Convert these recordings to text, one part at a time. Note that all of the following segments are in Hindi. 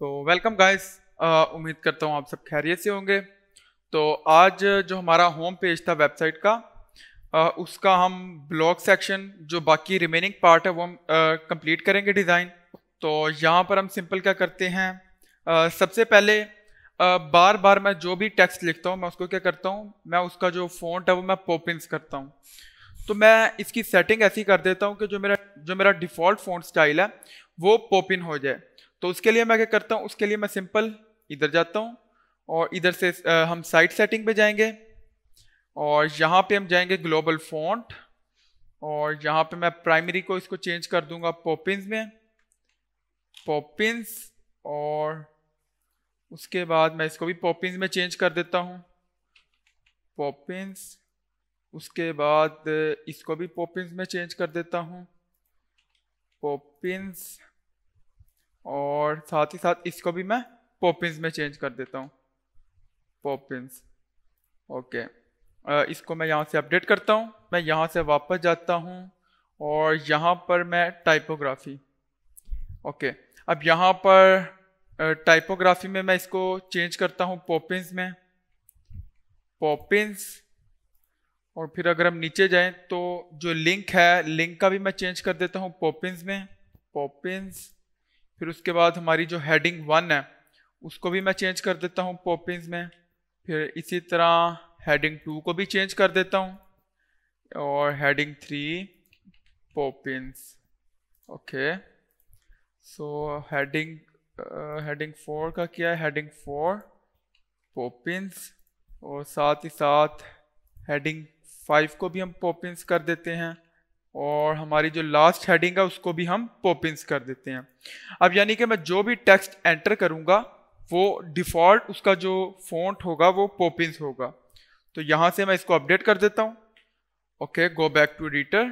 तो वेलकम गाइस उम्मीद करता हूँ आप सब खैरियत से होंगे तो आज जो हमारा होम पेज था वेबसाइट का आ, उसका हम ब्लॉग सेक्शन जो बाकी रिमेनिंग पार्ट है वो हम कंप्लीट करेंगे डिज़ाइन तो यहाँ पर हम सिंपल क्या करते हैं आ, सबसे पहले आ, बार बार मैं जो भी टेक्स्ट लिखता हूँ मैं उसको क्या करता हूँ मैं उसका जो फ़ॉन्ट है वो मैं पोपिन करता हूँ तो मैं इसकी सेटिंग ऐसी कर देता हूँ कि जो मेरा जो मेरा डिफ़ॉल्ट फ़ॉन्ट स्टाइल है वो पोपिन हो जाए तो उसके लिए मैं क्या करता हूँ उसके लिए मैं सिंपल इधर जाता हूँ और इधर से हम साइट सेटिंग पे जाएंगे और यहाँ पे हम जाएंगे ग्लोबल फॉन्ट और यहाँ पे मैं प्राइमरी को इसको चेंज कर दूंगा पोपिन में पोपिनस और उसके बाद मैं इसको भी पोपिन में चेंज कर देता हूँ पोपिनस उसके बाद इसको भी पोपिन में चेंज कर देता हूँ पोपिनस और साथ ही साथ इसको भी मैं पोपिंस में चेंज कर देता हूँ पोपिंस ओके इसको मैं यहाँ से अपडेट करता हूँ मैं यहाँ से वापस जाता हूँ और यहाँ पर मैं टाइपोग्राफी ओके अब यहाँ पर टाइपोग्राफी में मैं इसको चेंज करता हूँ पोपिंस में पोपिंस और फिर अगर हम नीचे जाएं तो जो लिंक है लिंक का भी मैं चेंज कर देता हूँ पोपिंस में पोपिंस फिर उसके बाद हमारी जो हेडिंग वन है उसको भी मैं चेंज कर देता हूँ पॉपिंस में फिर इसी तरह हेडिंग टू को भी चेंज कर देता हूँ और heading three Poppins okay so heading heading four का क्या है हेडिंग फोर पॉपिंस और साथ ही साथ हेडिंग फाइव को भी हम पॉपिंस कर देते हैं और हमारी जो लास्ट हेडिंग है उसको भी हम पोपिंस कर देते हैं अब यानी कि मैं जो भी टेक्स्ट एंटर करूँगा वो डिफ़ॉल्ट उसका जो फॉन्ट होगा वो पोपिंस होगा तो यहाँ से मैं इसको अपडेट कर देता हूँ okay go back to editor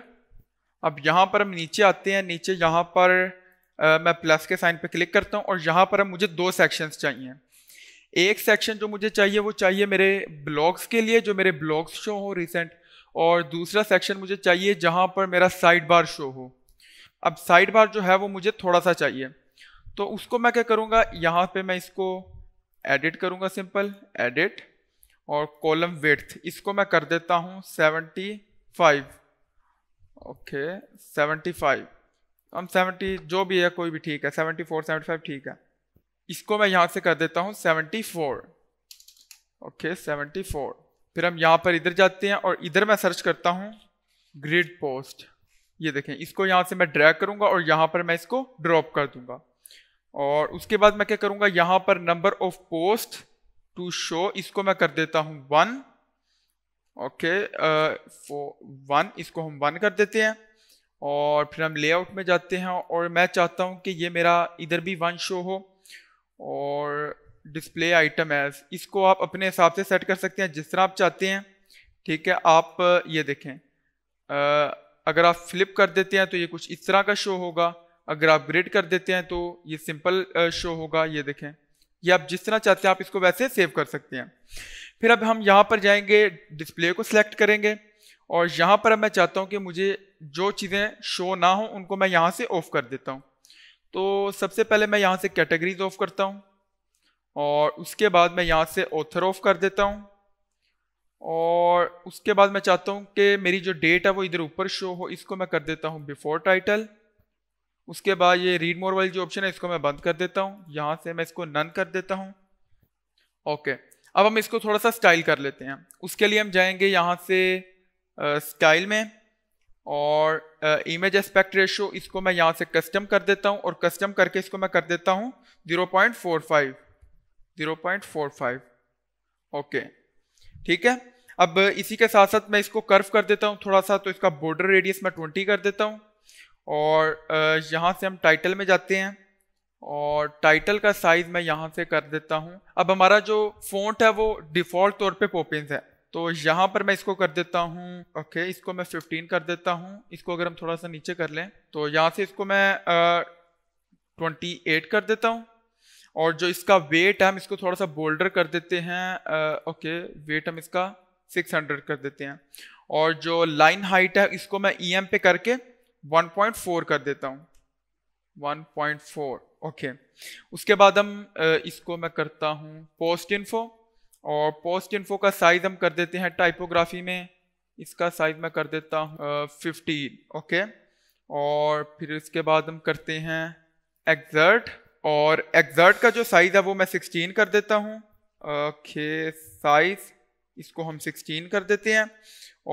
अब यहाँ पर हम नीचे आते हैं नीचे यहाँ पर आ, मैं प्लस के साइन पर क्लिक करता हूँ और यहाँ पर मुझे दो सेक्शंस चाहिए एक सेक्शन जो मुझे चाहिए वो चाहिए मेरे ब्लॉग्स के लिए जो मेरे ब्लॉग्स शो हो रिसेंट और दूसरा सेक्शन मुझे चाहिए जहाँ पर मेरा साइड बार शो हो अब साइड बार जो है वो मुझे थोड़ा सा चाहिए तो उसको मैं क्या करूँगा यहाँ पे मैं इसको एडिट करूँगा सिंपल एडिट और कॉलम वेथ इसको मैं कर देता हूँ seventy five okay seventy five हम सेवेंटी जो भी है कोई भी ठीक है सेवेंटी फोर सेवेंटी फाइव ठीक है इसको मैं यहाँ से कर देता हूँ seventy four okay seventy four फिर हम यहाँ पर इधर जाते हैं और इधर मैं सर्च करता हूँ ग्रिड पोस्ट ये देखें इसको यहाँ से मैं ड्रैग करूँगा और यहाँ पर मैं इसको ड्रॉप कर दूँगा और उसके बाद मैं क्या करूँगा यहाँ पर number of post to show इसको मैं कर देता हूँ वन ओके वन इसको हम वन कर देते हैं और फिर हम लेआउट में जाते हैं और मैं चाहता हूँ कि ये मेरा इधर भी वन शो हो और डिस्प्ले आइटम एज इसको आप अपने हिसाब से सेट कर सकते हैं जिस तरह आप चाहते हैं ठीक है आप ये देखें आ, अगर आप फ्लिप कर देते हैं तो ये कुछ इस तरह का शो होगा अगर आप ग्रेड कर देते हैं तो ये सिंपल शो होगा ये देखें ये आप जिस तरह चाहते हैं आप इसको वैसे सेव कर सकते हैं फिर अब हम यहाँ पर जाएंगे डिस्प्ले को सिलेक्ट करेंगे और यहाँ पर अब मैं चाहता हूँ कि मुझे जो चीज़ें शो ना हो उनको मैं यहाँ से ऑफ़ कर देता हूँ तो सबसे पहले मैं यहाँ से कैटेगरीज ऑफ़ करता हूँ और उसके बाद मैं यहाँ से ऑथर ऑफ कर देता हूँ और उसके बाद मैं चाहता हूँ कि मेरी जो डेट है वो इधर ऊपर शो हो इसको मैं कर देता हूँ बिफोर टाइटल उसके बाद ये रीड मोर वाली जो ऑप्शन है इसको मैं बंद कर देता हूँ यहाँ से मैं इसको नन कर देता हूँ ओके अब हम इसको थोड़ा सा स्टाइल कर लेते हैं उसके लिए हम जाएंगे यहाँ से स्टाइल में और इमेज एस्पेक्ट रेशो इसको मैं यहाँ से कस्टम कर देता हूँ और कस्टम करके इसको मैं कर देता हूँ zero point four five 0.45 okay ठीक है अब इसी के साथ साथ मैं इसको कर्व कर देता हूँ थोड़ा सा तो इसका बॉर्डर रेडियस मैं 20 कर देता हूँ और यहाँ से हम टाइटल में जाते हैं और टाइटल का साइज़ मैं यहाँ से कर देता हूँ अब हमारा जो फ़ॉन्ट है वो डिफ़ॉल्ट तौर पे पोपिन है तो यहाँ पर मैं इसको कर देता हूँ ओके इसको मैं फिफ्टीन कर देता हूँ इसको अगर हम थोड़ा सा नीचे कर लें तो यहाँ से इसको मैं ट्वेंटी एट कर देता हूँ और जो इसका वेट है हम इसको थोड़ा सा बोल्डर कर देते हैं ओके वेट हम इसका 600 कर देते हैं और जो लाइन हाइट है इसको मैं ई e पे करके 1.4 कर देता हूँ 1.4 ओके उसके बाद हम इसको मैं करता हूँ पोस्ट इन्फो और पोस्ट इन्फो का साइज़ हम कर देते हैं टाइपोग्राफी में इसका साइज़ मैं कर देता हूँ फिफ्टीन ओके और फिर इसके बाद हम करते हैं एग्जर्ट और एग्जर्ट का जो साइज़ है वो मैं सिक्सटीन कर देता हूँ खे साइज़ इसको हम 16 कर देते हैं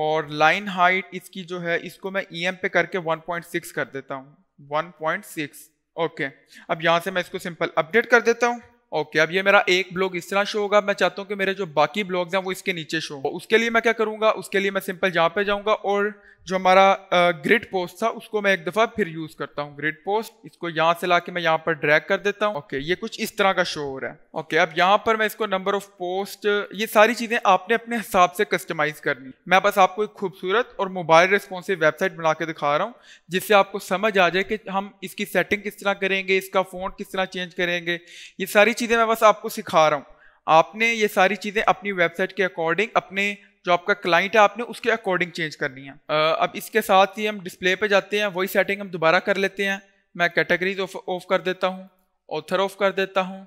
और लाइन हाइट इसकी जो है इसको मैं ई e एम पे करके 1.6 कर देता हूँ 1.6 ओके अब यहाँ से मैं इसको सिंपल अपडेट कर देता हूँ ओके अब ये मेरा एक ब्लॉग इस तरह शो होगा मैं चाहता हूँ कि मेरे जो बाकी ब्लॉग्स हैं वो इसके नीचे शो हो उसके लिए मैं क्या करूँगा उसके लिए मैं सिंपल जहाँ पे जाऊँगा और जो हमारा ग्रिड पोस्ट था उसको मैं एक दफ़ा फिर यूज़ करता हूँ ग्रिड पोस्ट इसको यहाँ से ला के मैं यहाँ पर ड्रैग कर देता हूँ ओके ये कुछ इस तरह का शो हो रहा है ओके अब यहाँ पर मैं इसको नंबर ऑफ पोस्ट ये सारी चीज़ें आपने अपने हिसाब से कस्टमाइज़ करनी मैं बस आपको एक खूबसूरत और मोबाइल रिस्पॉन्सिव वेबसाइट बना के दिखा रहा हूँ जिससे आपको समझ आ जाए कि हम इसकी सेटिंग किस तरह करेंगे इसका फोन किस तरह चेंज करेंगे ये सारी चीज़ें मैं बस आपको सिखा रहा हूँ आपने ये सारी चीज़ें अपनी वेबसाइट के अकॉर्डिंग अपने जो आपका क्लाइंट है आपने उसके अकॉर्डिंग चेंज करनी है अब इसके साथ ही हम डिस्प्ले पे जाते हैं वही सेटिंग हम दोबारा कर लेते हैं मैं कैटेगरीज ऑफ ऑफ कर देता हूँ ऑथर ऑफ कर देता हूँ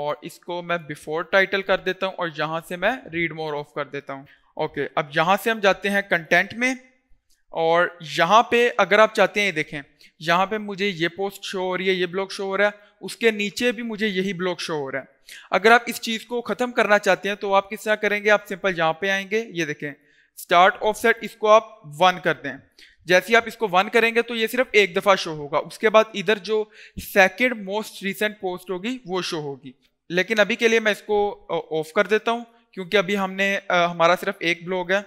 और इसको मैं बिफोर टाइटल कर देता हूँ और यहाँ से मैं रीड मोर ऑफ कर देता हूँ ओके अब यहाँ से हम जाते हैं कंटेंट में और यहाँ पे अगर आप चाहते हैं ये देखें यहाँ पे मुझे ये पोस्ट शो हो रही है ये ब्लॉग शो हो रहा है उसके नीचे भी मुझे यही ब्लॉक शो हो रहा है अगर आप इस चीज़ को ख़त्म करना चाहते हैं तो आप किस तरह करेंगे आप सिंपल यहाँ पे आएंगे ये देखें स्टार्ट ऑफ सेट इसको आप वन कर दें जैसे ही आप इसको वन करेंगे तो ये सिर्फ एक दफ़ा शो होगा उसके बाद इधर जो सेकेंड मोस्ट रिसेंट पोस्ट होगी वो शो होगी लेकिन अभी के लिए मैं इसको ऑफ कर देता हूँ क्योंकि अभी हमने आ, हमारा सिर्फ एक ब्लॉग है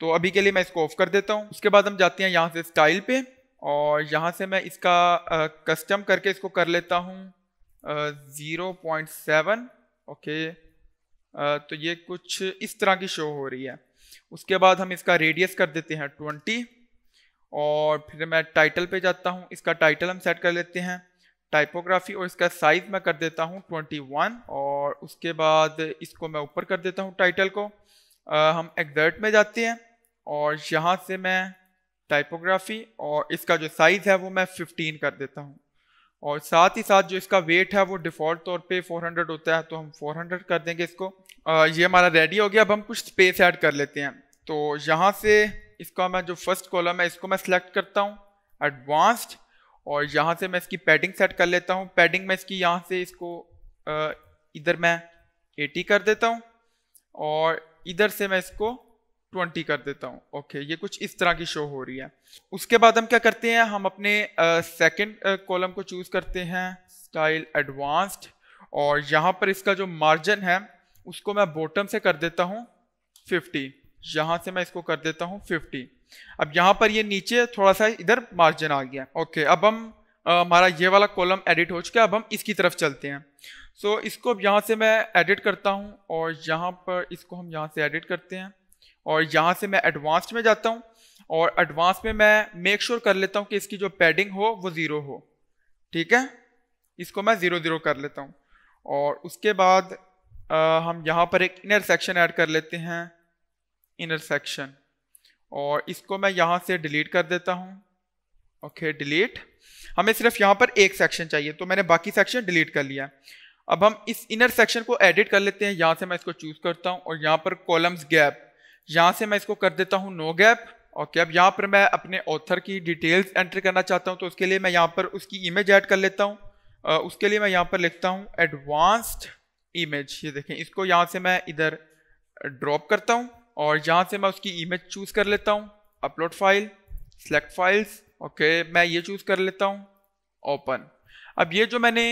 तो अभी के लिए मैं इसको ऑफ कर देता हूँ उसके बाद हम जाते हैं यहाँ से स्टाइल पे और यहाँ से मैं इसका कस्टम करके इसको कर लेता हूँ ज़ीरो पॉइंट सेवन ओके तो ये कुछ इस तरह की शो हो रही है उसके बाद हम इसका रेडियस कर देते हैं ट्वेंटी और फिर मैं टाइटल पे जाता हूँ इसका टाइटल हम सेट कर लेते हैं टाइपोग्राफी और इसका साइज़ मैं कर देता हूँ ट्वेंटी वन और उसके बाद इसको मैं ऊपर कर देता हूँ टाइटल को आ, हम एग्जर्ट में जाते हैं और यहाँ से मैं टाइपोग्राफी और इसका जो साइज़ है वो मैं 15 कर देता हूँ और साथ ही साथ जो इसका वेट है वो डिफ़ॉल्ट तौर पे 400 होता है तो हम 400 कर देंगे इसको आ, ये हमारा रेडी हो गया अब हम कुछ स्पेस ऐड कर लेते हैं तो यहाँ से इसका मैं जो फर्स्ट कॉलम है इसको मैं सिलेक्ट करता हूँ एडवांस्ड और यहाँ से मैं इसकी पैडिंग सेट कर लेता हूँ पैडिंग में इसकी यहाँ से इसको इधर मैं एटी कर देता हूँ और इधर से मैं इसको ट्वेंटी कर देता हूँ ओके okay, ये कुछ इस तरह की शो हो रही है उसके बाद हम क्या करते हैं हम अपने सेकेंड uh, कॉलम uh, को चूज़ करते हैं स्टाइल एडवांस्ड और यहाँ पर इसका जो मार्जिन है उसको मैं बॉटम से कर देता हूँ फिफ्टी यहाँ से मैं इसको कर देता हूँ फिफ्टी अब यहाँ पर ये नीचे थोड़ा सा इधर मार्जिन आ गया ओके okay, अब हम हमारा ये वाला कॉलम एडिट हो चुका है अब हम इसकी तरफ चलते हैं सो so, इसको अब यहाँ से मैं एडिट करता हूँ और यहाँ पर इसको हम यहाँ से एडिट करते हैं और यहाँ से मैं एडवांस्ड में जाता हूँ और एडवांस में मैं मेक श्योर sure कर लेता हूँ कि इसकी जो पैडिंग हो वो ज़ीरो हो ठीक है इसको मैं ज़ीरो ज़ीरो कर लेता हूँ और उसके बाद आ, हम यहाँ पर एक इनर सेक्शन ऐड कर लेते हैं इनर सेक्शन और इसको मैं यहाँ से डिलीट कर देता हूँ ओके डिलीट हमें सिर्फ यहाँ पर एक सेक्शन चाहिए तो मैंने बाकी सेक्शन डिलीट कर लिया अब हम इस इनर सेक्शन को एडिट कर लेते हैं यहाँ से मैं इसको चूज़ करता हूँ और यहाँ पर कॉलम्स गैप यहाँ से मैं इसको कर देता हूँ नो गैप ओके अब यहाँ पर मैं अपने ऑथर की डिटेल्स एंटर करना चाहता हूँ तो उसके लिए मैं यहाँ पर उसकी इमेज ऐड कर लेता हूँ उसके लिए मैं यहाँ पर लिखता हूँ एडवांस्ड इमेज ये देखें इसको यहाँ से मैं इधर ड्रॉप करता हूँ और यहाँ से मैं उसकी इमेज चूज़ कर लेता हूँ upload file select files okay मैं ये चूज़ कर लेता हूँ ओपन अब ये जो मैंने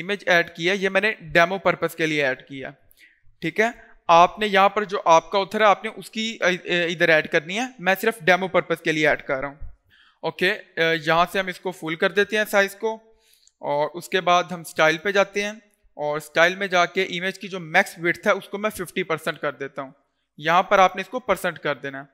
इमेज ऐड किया ये मैंने डेमो पर्पज़ के लिए ऐड किया ठीक है आपने यहाँ पर जो आपका ऑथर है आपने उसकी इधर ऐड करनी है मैं सिर्फ डेमो पर्पज़ के लिए ऐड कर रहा हूँ ओके यहाँ से हम इसको फुल कर देते हैं साइज़ को और उसके बाद हम स्टाइल पे जाते हैं और स्टाइल में जाके इमेज की जो मैक्स विथ है उसको मैं फिफ्टी परसेंट कर देता हूँ यहाँ पर आपने इसको परसेंट कर देना है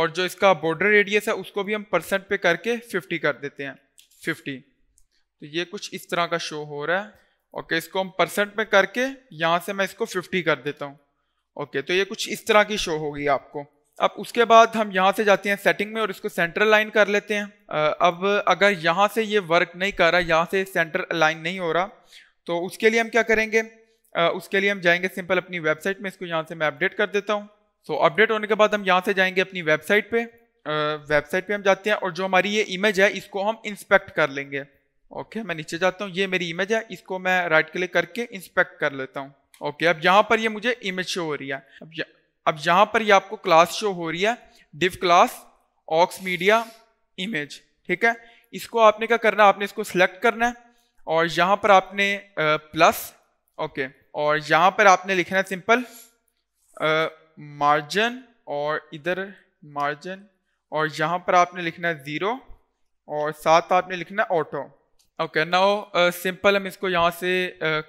और जो इसका बॉर्डर रेडियस है उसको भी हम परसेंट पे करके फिफ्टी कर देते हैं फिफ्टी तो ये कुछ इस तरह का शो हो रहा है ओके इसको हम परसेंट में करके यहाँ से मैं इसको 50 कर देता हूँ ओके तो ये कुछ इस तरह की शो होगी आपको अब उसके बाद हम यहाँ से जाते हैं सेटिंग में और इसको सेंटर लाइन कर लेते हैं अब अगर यहाँ से ये वर्क नहीं कर रहा यहाँ से सेंटर लाइन नहीं हो रहा तो उसके लिए हम क्या करेंगे उसके लिए हम जाएंगे सिंपल अपनी वेबसाइट में इसको यहाँ से मैं अपडेट कर देता हूँ सो अपडेट होने के बाद हम यहाँ से जाएंगे अपनी वेबसाइट पे वेबसाइट पे हम जाते हैं और जो हमारी ये इमेज है इसको हम इंस्पेक्ट कर लेंगे ओके मैं नीचे जाता हूँ ये मेरी इमेज है इसको मैं राइट क्लिक करके इंस्पेक्ट कर लेता हूँ ओके अब यहाँ पर ये मुझे इमेज शो हो रही है अब अब यहाँ पर ये आपको क्लास शो हो रही है div class aux media image ठीक है इसको आपने क्या करना है आपने इसको सिलेक्ट करना है और यहाँ पर आपने प्लस ओके और यहाँ पर आपने लिखना है सिंपल मार्जिन और इधर मार्जिन और यहाँ पर आपने लिखना है ज़ीरो और साथ आपने लिखना है ऑटो ओके नाउ सिंपल हम इसको यहाँ से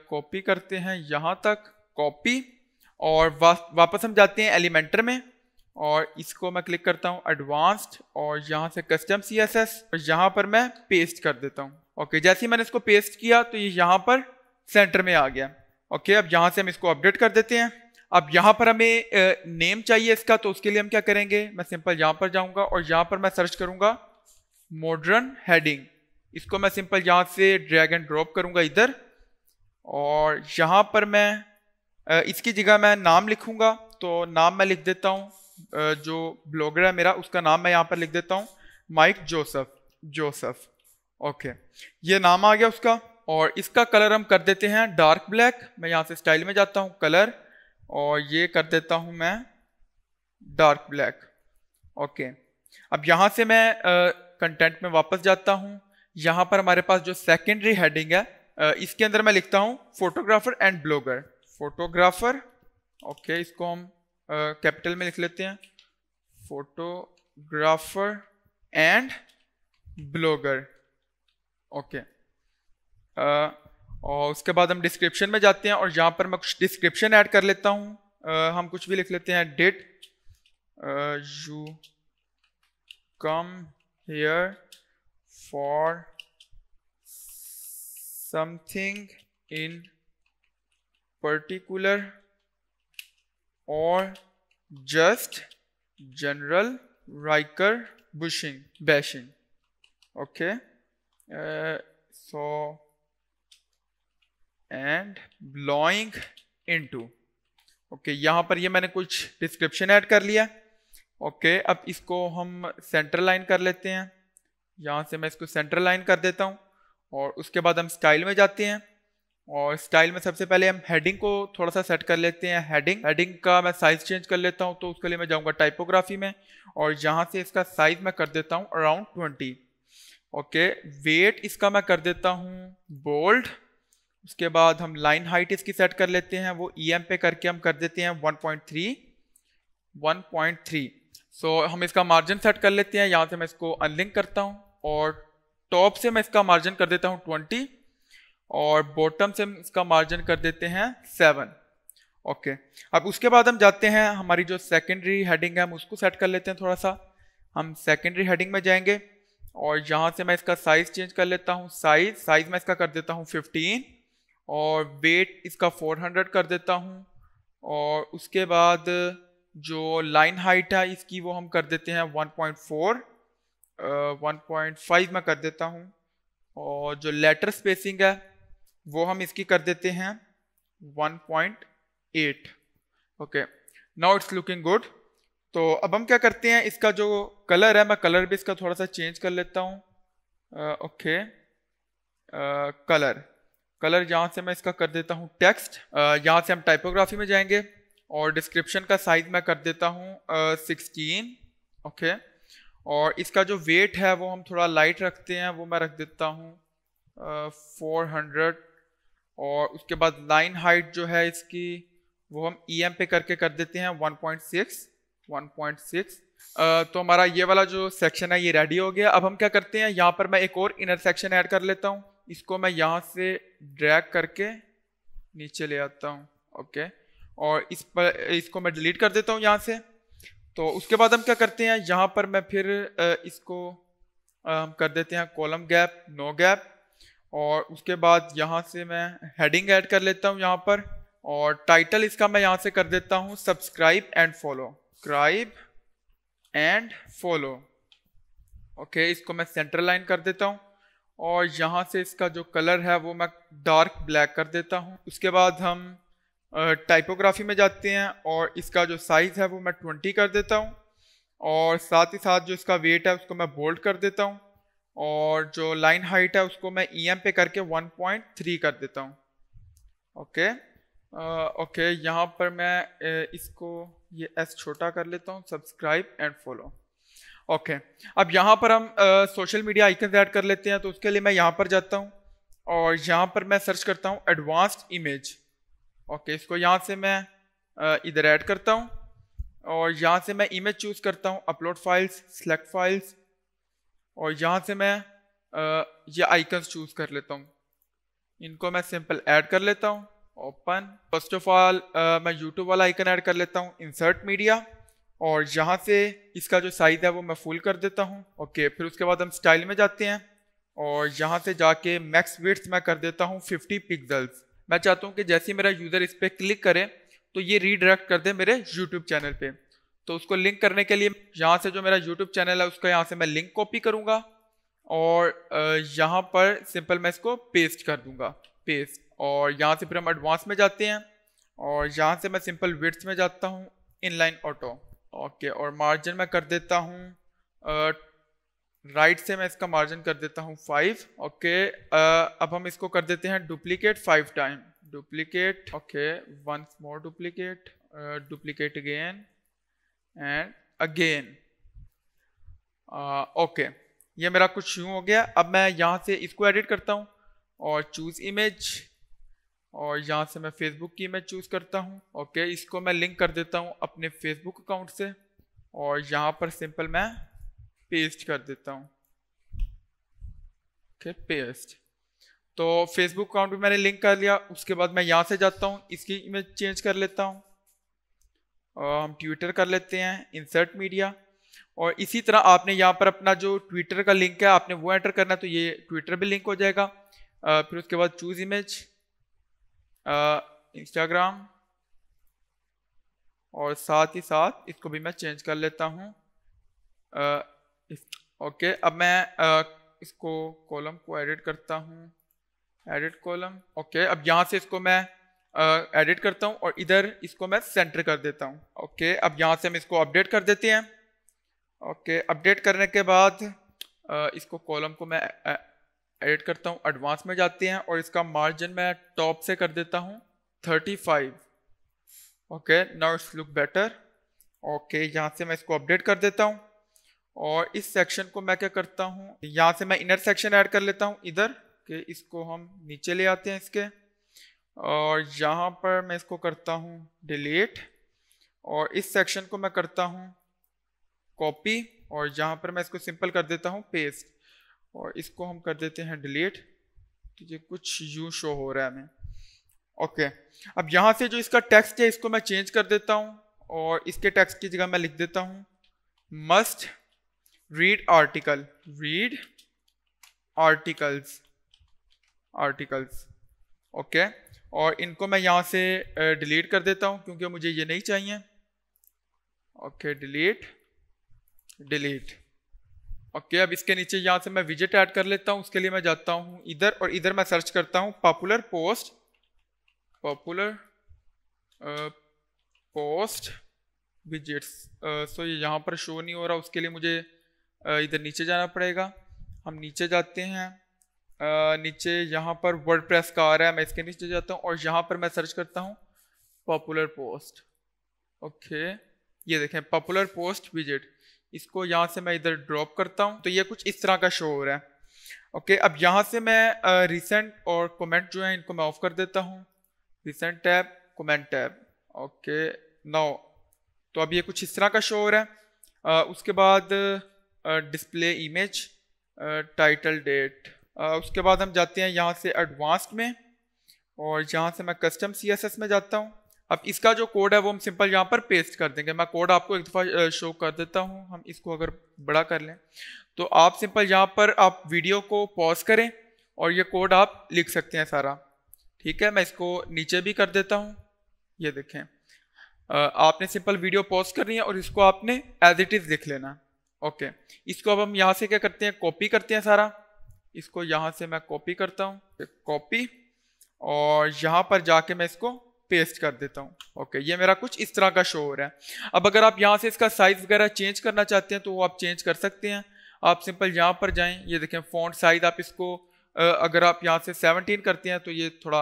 कॉपी uh, करते हैं यहाँ तक कॉपी और वा, वापस हम जाते हैं एलिमेंटर में और इसको मैं क्लिक करता हूँ एडवांस्ड और यहाँ से कस्टम सी एस एस और यहाँ पर मैं पेस्ट कर देता हूँ ओके जैसे ही मैंने इसको पेस्ट किया तो ये यह यहाँ पर सेंटर में आ गया ओके अब यहाँ से हम इसको अपडेट कर देते हैं अब यहाँ पर हमें नेम uh, चाहिए इसका तो उसके लिए हम क्या करेंगे मैं सिंपल यहाँ पर जाऊँगा और यहाँ पर मैं सर्च करूँगा मॉडर्न हेडिंग इसको मैं सिंपल यहाँ से ड्रैग एंड ड्रॉप करूँगा इधर और यहाँ पर मैं इसकी जगह मैं नाम लिखूँगा तो नाम मैं लिख देता हूँ जो ब्लॉगर है मेरा उसका नाम मैं यहाँ पर लिख देता हूँ माइक जोसफ जोसफ ओके ये नाम आ गया उसका और इसका कलर हम कर देते हैं डार्क ब्लैक मैं यहाँ से स्टाइल में जाता हूँ कलर और ये कर देता हूँ मैं डार्क ब्लैक ओके अब यहाँ से मैं कंटेंट में वापस जाता हूँ यहाँ पर हमारे पास जो सेकेंडरी हेडिंग है इसके अंदर मैं लिखता हूँ photographer and blogger photographer okay इसको हम कैपिटल में लिख लेते हैं फोटोग्राफर एंड ब्लॉगर ओके और उसके बाद हम डिस्क्रिप्शन में जाते हैं और यहाँ पर मैं कुछ डिस्क्रिप्शन ऐड कर लेता हूँ uh, हम कुछ भी लिख लेते हैं that you come here for something in particular or just general Riker bushing bashing okay uh, so and blowing into okay यहाँ पर ये मैंने कुछ डिस्क्रिप्शन ऐड कर लिया ओके okay, अब इसको हम सेंटर लाइन कर लेते हैं यहाँ से मैं इसको सेंटर लाइन कर देता हूँ और उसके बाद हम स्टाइल में जाते हैं और स्टाइल में सबसे पहले हम हेडिंग को थोड़ा सा सेट कर लेते हैं हेडिंग हेडिंग का मैं साइज़ चेंज कर लेता हूँ तो उसके लिए मैं जाऊँगा टाइपोग्राफी में और यहाँ से इसका साइज़ मैं कर देता हूँ अराउंड ट्वेंटी ओके वेट इसका मैं कर देता हूँ बोल्ड उसके बाद हम लाइन हाइट इसकी सेट कर लेते हैं वो ई e पे करके हम कर देते हैं पॉइंट थ्री सो हम इसका मार्जिन सेट कर लेते हैं यहाँ से मैं इसको अनलिंक करता हूँ और टॉप से मैं इसका मार्जिन कर देता हूँ ट्वेंटी और बॉटम से इसका मार्जिन कर देते हैं सेवन ओके अब उसके बाद हम जाते हैं हमारी जो सेकेंडरी हेडिंग है हम उसको सेट कर लेते हैं थोड़ा सा हम सेकेंडरी हेडिंग में जाएंगे और यहाँ से मैं इसका साइज़ चेंज कर लेता हूँ साइज़ साइज़ मैं इसका कर देता हूँ फिफ्टीन और वेट इसका फोर हंड्रेड कर देता हूँ और उसके बाद जो लाइन हाइट है इसकी वो हम कर देते हैं one point four one point five में कर देता हूँ और जो लेटर स्पेसिंग है वो हम इसकी कर देते हैं one point eight okay now it's looking good तो अब हम क्या करते हैं इसका जो कलर है मैं कलर भी इसका थोड़ा सा चेंज कर लेता हूँ ओके कलर कलर यहाँ से मैं इसका कर देता हूँ टेक्स्ट यहाँ से हम टाइपोग्राफी में जाएंगे और डिस्क्रिप्शन का साइज मैं कर देता हूँ सिक्सटीन ओके और इसका जो वेट है वो हम थोड़ा लाइट रखते हैं वो मैं रख देता हूँ फोर हंड्रेड और उसके बाद लाइन हाइट जो है इसकी वो हम ई e एम पे करके कर देते हैं one point six one point six तो हमारा ये वाला जो सेक्शन है ये रेडी हो गया अब हम क्या करते हैं यहाँ पर मैं एक और इनर सेक्शन ऐड कर लेता हूँ इसको मैं यहाँ से ड्रैग करके नीचे ले आता हूँ ओके और इस पर इसको मैं डिलीट कर देता हूँ यहाँ से तो उसके बाद हम क्या करते हैं यहाँ पर मैं फिर इसको हम कर देते हैं कॉलम गैप नो गैप और उसके बाद यहाँ से मैं हेडिंग ऐड कर लेता हूँ यहाँ पर और टाइटल इसका मैं यहाँ से कर देता हूँ subscribe and follow subscribe and follow okay इसको मैं सेंटर लाइन कर देता हूँ और यहाँ से इसका जो कलर है वो मैं डार्क ब्लैक कर देता हूँ उसके बाद हम टाइपोग्राफी में जाते हैं और इसका जो साइज़ है वो मैं ट्वेंटी कर देता हूँ और साथ ही साथ जो इसका वेट है उसको मैं बोल्ड कर देता हूँ और जो लाइन हाइट है उसको मैं ई e एम पे करके वन पॉइंट थ्री कर देता हूँ ओके ओके यहाँ पर मैं इसको ये एस छोटा कर लेता हूँ सब्सक्राइब एंड फॉलो ओके अब यहाँ पर हम सोशल मीडिया आइकन ऐड कर लेते हैं तो उसके लिए मैं यहाँ पर जाता हूँ और यहाँ पर मैं सर्च करता हूँ एडवांस्ड इमेज ओके इसको यहाँ से मैं इधर ऐड करता हूँ और यहाँ से मैं इमेज चूज़ करता हूँ अपलोड फाइल्स सेलेक्ट फाइल्स और यहाँ से मैं आ, ये आइकन्स चूज़ कर लेता हूँ इनको मैं सिंपल ऐड कर लेता हूँ ओपन फर्स्ट ऑफ ऑल मैं यूट्यूब वाला आइकन ऐड कर लेता हूँ इंसर्ट मीडिया और यहाँ से इसका जो साइज़ है वो मैं फुल कर देता हूँ ओके फिर उसके बाद हम स्टाइल में जाते हैं और यहाँ से जाके मैक्स विड्थ मैं कर देता हूँ 50 पिक्सल्स मैं चाहता हूँ कि जैसे ही मेरा यूज़र इस पर क्लिक करे तो ये रीडायरेक्ट कर दे मेरे यूट्यूब चैनल पर तो उसको लिंक करने के लिए यहाँ से जो मेरा यूट्यूब चैनल है उसका यहाँ से मैं लिंक कॉपी करूँगा और यहाँ पर सिंपल मैं इसको पेस्ट कर दूँगा पेस्ट और यहाँ से फिर हम एडवांस में जाते हैं और यहाँ से मैं सिंपल विड्स में जाता हूँ इनलाइन ऑटो ओके और मार्जिन मैं कर देता हूँ राइट right से मैं इसका मार्जिन कर देता हूँ फाइव ओके अब हम इसको कर देते हैं duplicate five time duplicate okay once more duplicate duplicate again and again okay ये मेरा कुछ यूँ हो गया अब मैं यहाँ से इसको एडिट करता हूँ और चूज़ इमेज और यहाँ से मैं फेसबुक की इमेज चूज़ करता हूँ ओके इसको मैं लिंक कर देता हूँ अपने फेसबुक अकाउंट से और यहाँ पर सिंपल मैं पेस्ट कर देता हूँ ओके पेस्ट तो फेसबुक अकाउंट भी मैंने लिंक कर लिया उसके बाद मैं यहाँ से जाता हूँ इसकी इमेज चेंज कर लेता हूँ हम ट्विटर कर लेते हैं इंसर्ट मीडिया और इसी तरह आपने यहाँ पर अपना जो ट्विटर का लिंक है आपने वो एंटर करना है तो ये ट्विटर भी लिंक हो जाएगा आ, फिर उसके बाद चूज इमेज इंस्टाग्राम और साथ ही साथ इसको भी मैं चेंज कर लेता हूँ ओके अब मैं इसको कॉलम को एडिट करता हूँ एडिट कॉलम ओके अब यहाँ से इसको मैं एडिट करता हूँ और इधर इसको मैं सेंटर कर देता हूँ ओके अब यहाँ से हम इसको अपडेट कर देते हैं ओके अपडेट करने के बाद इसको कॉलम को मैं एडिट करता हूँ एडवांस में जाते हैं और इसका मार्जिन मैं टॉप से कर देता हूँ thirty five okay now it's look better okay यहाँ से मैं इसको अपडेट कर देता हूँ और इस सेक्शन को मैं क्या करता हूँ यहाँ से मैं इनर सेक्शन ऐड कर लेता हूँ इधर के इसको हम नीचे ले आते हैं इसके और यहाँ पर मैं इसको करता हूँ डिलीट और इस सेक्शन को मैं करता हूँ कॉपी और यहाँ पर मैं इसको सिंपल कर देता हूँ पेस्ट और इसको हम कर देते हैं डिलीट तो ये कुछ यू शो हो रहा है हमें ओके अब यहाँ से जो इसका टेक्स्ट है इसको मैं चेंज कर देता हूँ और इसके टेक्स्ट की जगह मैं लिख देता हूँ must read article read articles articles okay okay. और इनको मैं यहाँ से डिलीट कर देता हूँ क्योंकि मुझे ये नहीं चाहिए ओके डिलीट डिलीट ओके अब इसके नीचे यहाँ से मैं विजिट ऐड कर लेता हूँ उसके लिए मैं जाता हूँ इधर और इधर मैं सर्च करता हूँ popular post popular post visits so ये यहाँ पर शो नहीं हो रहा उसके लिए मुझे इधर नीचे जाना पड़ेगा हम नीचे जाते हैं नीचे यहाँ पर वर्ड प्रेस का आ रहा है मैं इसके नीचे जाता हूँ और यहाँ पर मैं सर्च करता हूँ पॉपुलर पोस्ट ओके ये देखें पॉपुलर पोस्ट विजिट इसको यहाँ से मैं इधर ड्रॉप करता हूँ तो ये कुछ इस तरह का शो हो रहा है ओके अब यहाँ से मैं रिसेंट और कमेंट जो है इनको मैं ऑफ कर देता हूँ recent tab comment tab okay now तो अब ये कुछ इस तरह का शो हो रहा है आ, उसके बाद डिस्प्ले इमेज टाइटल डेट उसके बाद हम जाते हैं यहाँ से एडवांस्ड में और यहाँ से मैं कस्टम सीएसएस में जाता हूँ अब इसका जो कोड है वो हम सिंपल यहाँ पर पेस्ट कर देंगे मैं कोड आपको एक दफ़ा शो कर देता हूँ हम इसको अगर बड़ा कर लें तो आप सिंपल यहाँ पर आप वीडियो को पॉज करें और ये कोड आप लिख सकते हैं सारा ठीक है मैं इसको नीचे भी कर देता हूँ ये देखें आपने सिंपल वीडियो पॉज करनी है और इसको आपने एज इट इज़ लिख लेना ओके इसको अब हम यहाँ से क्या करते हैं कॉपी करते हैं सारा इसको यहाँ से मैं कॉपी करता हूँ कॉपी और यहाँ पर जाके मैं इसको पेस्ट कर देता हूँ ओके ये मेरा कुछ इस तरह का शो हो रहा है अब अगर आप यहाँ से इसका साइज़ वगैरह चेंज करना चाहते हैं तो वो आप चेंज कर सकते हैं आप सिंपल यहाँ पर जाएं ये देखें फ़ॉन्ट साइज़ आप इसको अगर आप यहाँ से 17 करते हैं तो ये थोड़ा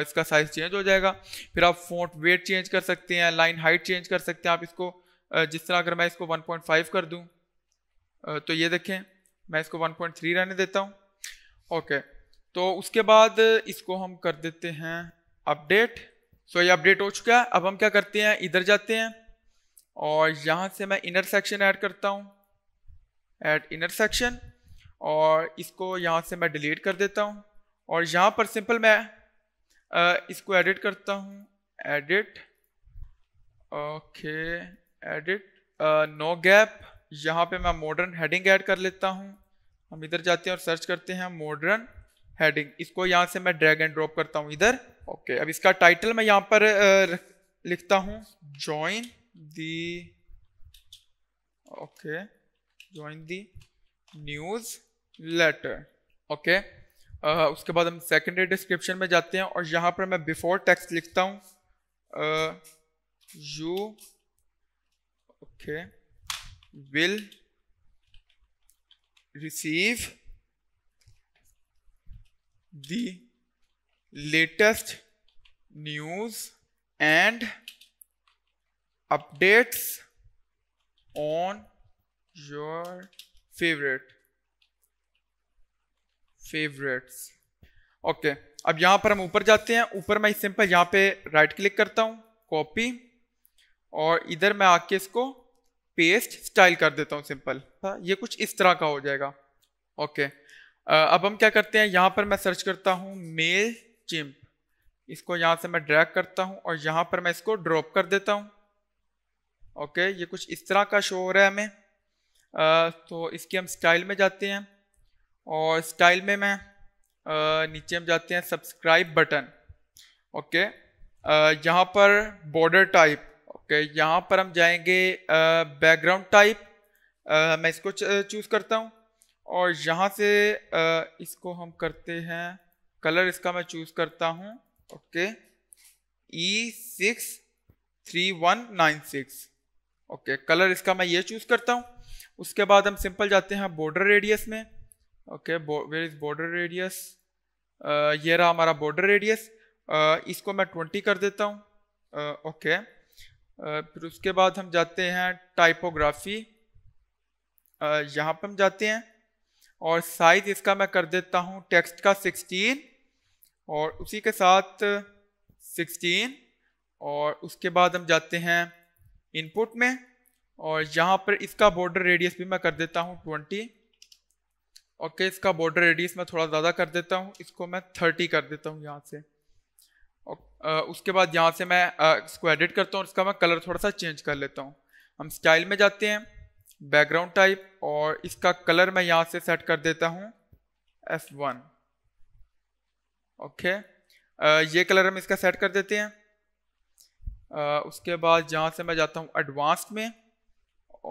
इसका साइज़ चेंज हो जाएगा फिर आप फ़ॉन्ट वेट चेंज कर सकते हैं लाइन हाइट चेंज कर सकते हैं आप इसको जिस तरह अगर मैं इसको वन कर दूँ तो ये देखें मैं इसको 1.3 रहने देता हूँ ओके तो उसके बाद इसको हम कर देते हैं अपडेट सो ये अपडेट हो चुका है अब हम क्या करते हैं इधर जाते हैं और यहाँ से मैं इनर सेक्शन ऐड करता हूँ ऐड इनर सेक्शन और इसको यहाँ से मैं डिलीट कर देता हूँ और यहाँ पर सिंपल मैं इसको एडिट करता हूँ edit okay edit no gap यहाँ पे मैं मॉडर्न हेडिंग ऐड कर लेता हूँ हम इधर जाते हैं और सर्च करते हैं मॉडर्न हेडिंग इसको यहाँ से मैं ड्रैग एंड ड्रॉप करता हूँ इधर ओके अब इसका टाइटल मैं यहाँ पर लिखता हूँ join the okay join the newsletter okay उसके बाद हम सेकेंडरी डिस्क्रिप्शन में जाते हैं और यहाँ पर मैं बिफोर टेक्स्ट लिखता हूँ you okay will receive the latest news and updates on your favorite favorites okay. अब यहां पर हम ऊपर जाते हैं ऊपर मैं सिंपल यहां पे राइट क्लिक करता हूं कॉपी और इधर मैं आके इसको पेस्ट स्टाइल कर देता हूँ सिंपल हाँ, ये कुछ इस तरह का हो जाएगा ओके अब हम क्या करते हैं यहाँ पर मैं सर्च करता हूँ मेल चिम्प इसको यहाँ से मैं ड्रैग करता हूँ और यहाँ पर मैं इसको ड्रॉप कर देता हूँ ओके ये कुछ इस तरह का शो हो रहा है हमें तो इसकी हम स्टाइल में जाते हैं और स्टाइल में मैं आ, नीचे हम जाते हैं सब्सक्राइब बटन ओके यहाँ पर बॉर्डर टाइप ओके यहाँ पर हम जाएंगे बैकग्राउंड टाइप मैं इसको चूज़ करता हूँ और यहाँ से आ, इसको हम करते हैं कलर इसका मैं चूज़ करता हूँ okay E six three one nine six okay colour इसका मैं ये चूज़ करता हूँ उसके बाद हम सिंपल जाते हैं बॉर्डर रेडियस में okay where is border radius ये रहा हमारा बॉर्डर रेडियस इसको मैं ट्वेंटी कर देता हूँ ओके फिर उसके बाद हम जाते हैं टाइपोग्राफी यहाँ पर हम जाते हैं और साइज़ इसका मैं कर देता हूँ टेक्स्ट का 16 और उसी के साथ 16 और उसके बाद हम जाते हैं इनपुट में और यहाँ पर इसका बॉर्डर रेडियस भी मैं कर देता हूँ 20 ओके इसका बॉर्डर रेडियस मैं थोड़ा ज़्यादा कर देता हूँ इसको मैं 30 कर देता हूँ यहाँ से उसके बाद यहाँ से मैं इसको एडिट करता हूँ इसका मैं कलर थोड़ा सा चेंज कर लेता हूँ हम स्टाइल में जाते हैं बैकग्राउंड टाइप और इसका कलर मैं यहाँ से सेट कर देता हूँ एफ वन ओके ये कलर हम इसका सेट कर देते हैं उसके बाद यहाँ से मैं जाता हूँ एडवांस में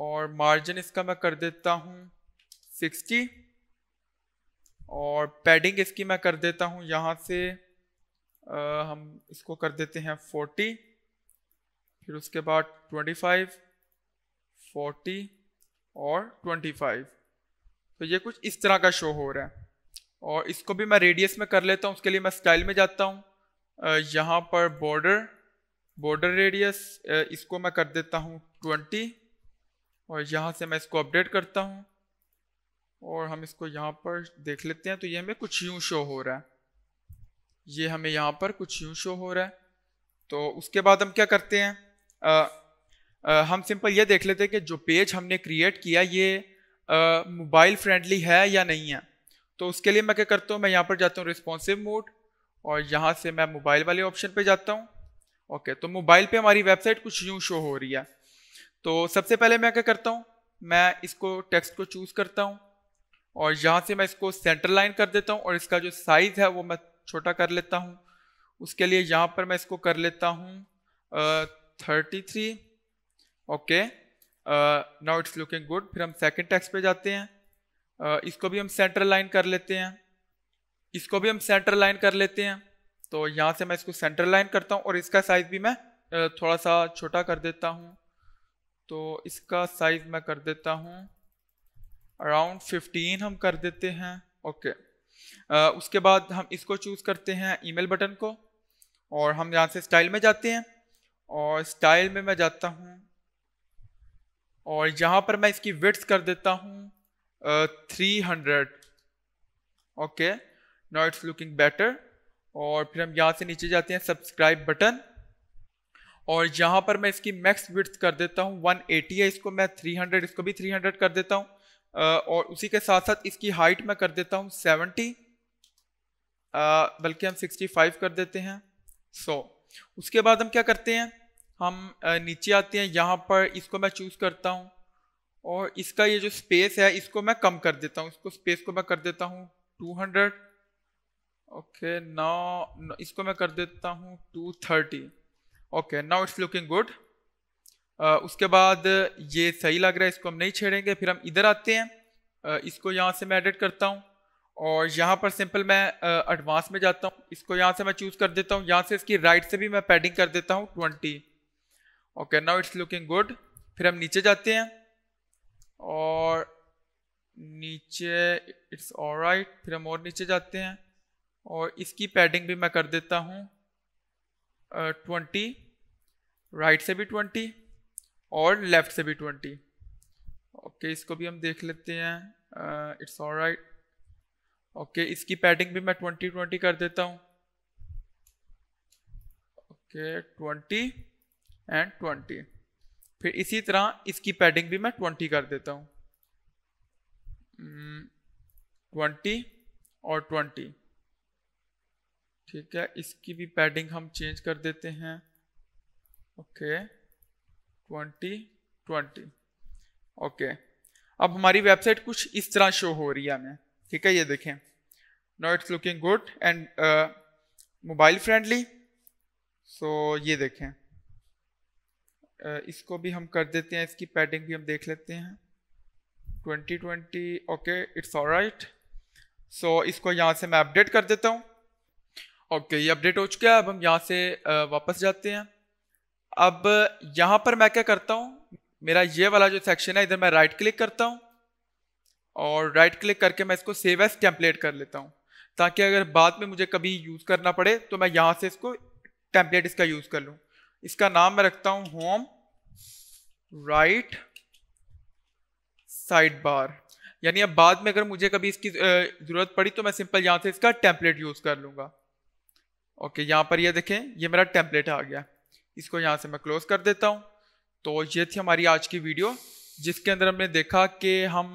और मार्जिन इसका मैं कर देता हूँ सिक्सटी और पैडिंग इसकी मैं कर देता हूँ यहाँ से आ, हम इसको कर देते हैं 40 फिर उसके बाद 25 40 और 25 तो ये कुछ इस तरह का शो हो रहा है और इसको भी मैं रेडियस में कर लेता हूँ उसके लिए मैं स्टाइल में जाता हूँ यहाँ पर बॉर्डर बॉर्डर रेडियस इसको मैं कर देता हूँ 20 और यहाँ से मैं इसको अपडेट करता हूँ और हम इसको यहाँ पर देख लेते हैं तो ये हमें कुछ यूँ शो हो रहा है ये हमें यहाँ पर कुछ यूँ शो हो रहा है तो उसके बाद हम क्या करते हैं आ, आ, हम सिंपल ये देख लेते हैं कि जो पेज हमने क्रिएट किया ये मोबाइल फ्रेंडली है या नहीं है तो उसके लिए मैं क्या करता हूँ मैं यहाँ पर जाता हूँ रिस्पॉन्सिव मोड और यहाँ से मैं मोबाइल वाले ऑप्शन पे जाता हूँ ओके तो मोबाइल पे हमारी वेबसाइट कुछ यूँ शो हो रही है तो सबसे पहले मैं क्या करता हूँ मैं इसको टेक्स्ट को चूज़ करता हूँ और यहाँ से मैं इसको सेंटर लाइन कर देता हूँ और इसका जो साइज़ है वो मैं छोटा कर लेता हूँ उसके लिए यहाँ पर मैं इसको कर लेता हूँ thirty three okay now it's looking good फिर हम सेकेंड टैक्स पे जाते हैं uh, इसको भी हम सेंटर लाइन कर लेते हैं इसको भी हम सेंटर लाइन कर लेते हैं तो यहाँ से मैं इसको सेंटर लाइन करता हूँ और इसका साइज़ भी मैं थोड़ा सा छोटा कर देता हूँ तो इसका साइज़ मैं कर देता हूँ अराउंड फिफ्टीन हम कर देते हैं ओके okay. उसके बाद हम इसको चूज़ करते हैं ईमेल बटन को और हम यहाँ से स्टाइल में जाते हैं और स्टाइल में मैं जाता हूँ और यहाँ पर मैं इसकी विड्स कर देता हूँ three hundred okay now it's looking better और फिर हम यहाँ से नीचे जाते हैं सब्सक्राइब बटन और यहाँ पर मैं इसकी मैक्स विट्स कर देता हूँ 180 है इसको मैं 300 इसको भी 300 कर देता हूँ और उसी के साथ साथ इसकी हाइट मैं कर देता हूँ सेवेंटी बल्कि हम सिक्सटी फाइव कर देते हैं सो उसके बाद हम क्या करते हैं हम नीचे आते हैं यहाँ पर इसको मैं चूज़ करता हूँ और इसका ये जो स्पेस है इसको मैं कम कर देता हूँ इसको स्पेस को मैं कर देता हूँ टू हंड्रेड ओके नाउ इसको मैं कर देता हूँ two thirty okay now it's looking good उसके बाद ये सही लग रहा है इसको हम नहीं छेड़ेंगे फिर हम इधर आते हैं इसको यहाँ से मैं एडिट करता हूँ और यहाँ पर सिंपल मैं एडवांस में जाता हूँ इसको यहाँ से मैं चूज़ कर देता हूँ यहाँ से इसकी राइट से भी मैं पैडिंग कर देता हूँ twenty okay now it's looking good फिर हम नीचे जाते हैं और नीचे इट्स ऑल राइट फिर हम और नीचे जाते हैं और इसकी पैडिंग भी मैं कर देता हूँ ट्वेंटी राइट से भी ट्वेंटी और लेफ्ट से भी ट्वेंटी ओके इसको भी हम देख लेते हैं इट्स ऑल राइट ओके इसकी पैडिंग भी मैं ट्वेंटी ट्वेंटी कर देता हूँ ओके ट्वेंटी एंड ट्वेंटी फिर इसी तरह इसकी पैडिंग भी मैं ट्वेंटी कर देता हूँ hmm, ट्वेंटी और ट्वेंटी ठीक है इसकी भी पैडिंग हम चेंज कर देते हैं okay okay. Twenty twenty okay अब हमारी वेबसाइट कुछ इस तरह शो हो रही है हमें ठीक है ये देखें no it's looking good and mobile friendly so ये देखें uh, इसको भी हम कर देते हैं इसकी पैडिंग भी हम देख लेते हैं twenty twenty okay it's all right so इसको यहाँ से मैं अपडेट कर देता हूँ ओके okay, ये अपडेट हो चुका है अब हम यहाँ से uh, वापस जाते हैं अब यहाँ पर मैं क्या करता हूँ मेरा ये वाला जो सेक्शन है इधर मैं राइट क्लिक करता हूँ और राइट क्लिक करके मैं इसको सेव एस टेम्पलेट कर लेता हूँ ताकि अगर बाद में मुझे कभी यूज़ करना पड़े तो मैं यहाँ से इसको टेम्पलेट इसका यूज़ कर लूँ इसका नाम मैं रखता हूँ होम राइट साइड बार यानी अब बाद में अगर मुझे कभी इसकी ज़रूरत पड़ी तो मैं सिंपल यहाँ से इसका टेम्पलेट यूज़ कर लूँगा ओके यहाँ पर ये यह देखें ये मेरा टेम्पलेट आ गया इसको यहाँ से मैं क्लोज कर देता हूँ तो ये थी हमारी आज की वीडियो जिसके अंदर हमने देखा कि हम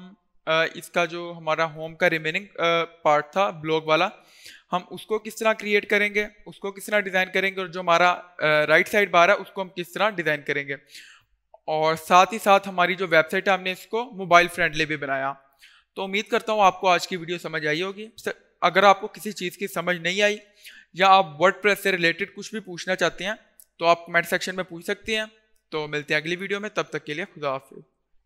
इसका जो हमारा होम का रिमेनिंग पार्ट था ब्लॉग वाला हम उसको किस तरह क्रिएट करेंगे उसको किस तरह डिज़ाइन करेंगे और जो हमारा राइट साइड बार है उसको हम किस तरह डिज़ाइन करेंगे और साथ ही साथ हमारी जो वेबसाइट है हमने इसको मोबाइल फ्रेंडली भी बनाया तो उम्मीद करता हूँ आपको आज की वीडियो समझ आई होगी अगर आपको किसी चीज़ की समझ नहीं आई या आप वर्ड से रिलेटेड कुछ भी पूछना चाहते हैं तो आप कमेंट सेक्शन में पूछ सकती हैं तो मिलते हैं अगली वीडियो में तब तक के लिए खुदा हाफिज़